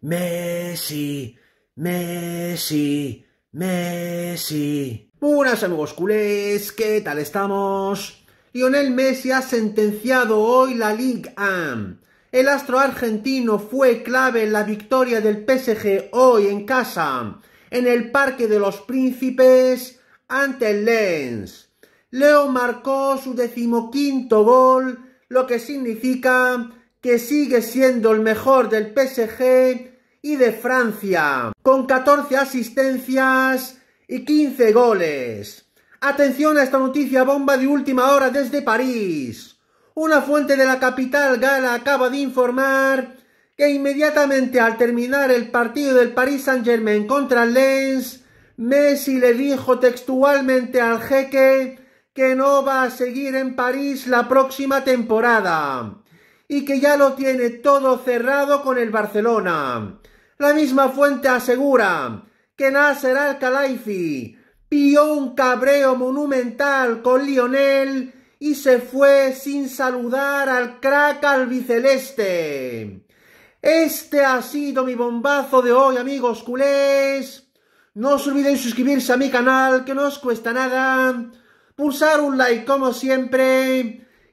Messi, Messi, Messi. Buenas amigos culés, ¿qué tal estamos? Lionel Messi ha sentenciado hoy la Ligue 1. El astro argentino fue clave en la victoria del PSG hoy en casa, en el Parque de los Príncipes ante el Lens. Leo marcó su decimoquinto gol, lo que significa que sigue siendo el mejor del PSG y de Francia, con 14 asistencias y 15 goles. Atención a esta noticia bomba de última hora desde París. Una fuente de la capital gala acaba de informar que inmediatamente al terminar el partido del Paris Saint-Germain contra el Lens, Messi le dijo textualmente al jeque que no va a seguir en París la próxima temporada y que ya lo tiene todo cerrado con el Barcelona. La misma fuente asegura que Nasser Al-Khelaifi pilló un cabreo monumental con Lionel y se fue sin saludar al crack albiceleste. Este ha sido mi bombazo de hoy, amigos culés. No os olvidéis suscribirse a mi canal, que no os cuesta nada. Pulsar un like como siempre